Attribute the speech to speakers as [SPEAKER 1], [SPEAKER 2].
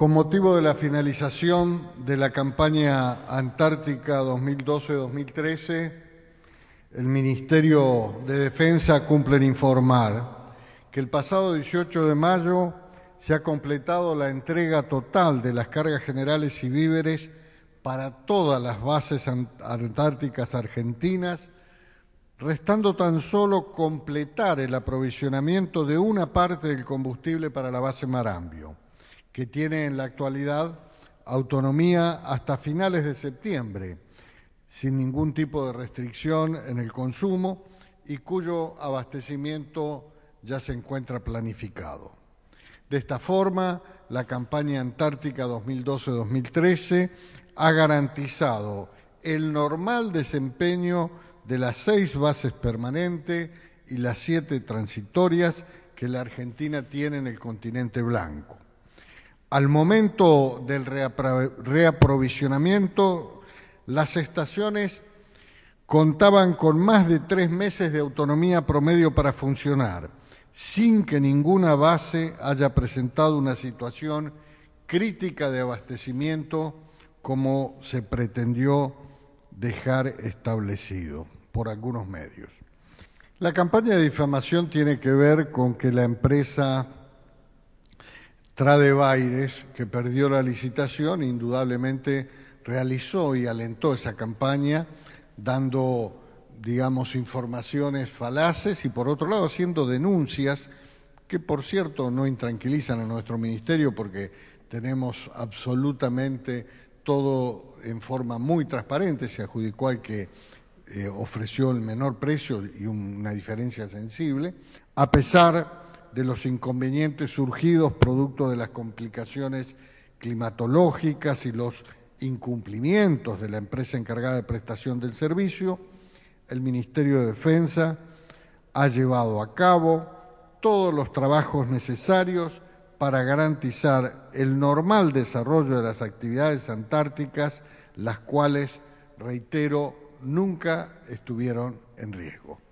[SPEAKER 1] Con motivo de la finalización de la campaña Antártica 2012-2013, el Ministerio de Defensa cumple en informar que el pasado 18 de mayo se ha completado la entrega total de las cargas generales y víveres para todas las bases antárticas argentinas, restando tan solo completar el aprovisionamiento de una parte del combustible para la base Marambio que tiene en la actualidad autonomía hasta finales de septiembre, sin ningún tipo de restricción en el consumo y cuyo abastecimiento ya se encuentra planificado. De esta forma, la campaña Antártica 2012-2013 ha garantizado el normal desempeño de las seis bases permanentes y las siete transitorias que la Argentina tiene en el continente blanco. Al momento del reaprovisionamiento, las estaciones contaban con más de tres meses de autonomía promedio para funcionar, sin que ninguna base haya presentado una situación crítica de abastecimiento como se pretendió dejar establecido por algunos medios. La campaña de difamación tiene que ver con que la empresa Baires, que perdió la licitación, indudablemente realizó y alentó esa campaña, dando, digamos, informaciones falaces y por otro lado haciendo denuncias que por cierto no intranquilizan a nuestro ministerio porque tenemos absolutamente todo en forma muy transparente, se adjudicó al que eh, ofreció el menor precio y una diferencia sensible, a pesar de los inconvenientes surgidos producto de las complicaciones climatológicas y los incumplimientos de la empresa encargada de prestación del servicio, el Ministerio de Defensa ha llevado a cabo todos los trabajos necesarios para garantizar el normal desarrollo de las actividades antárticas, las cuales, reitero, nunca estuvieron en riesgo.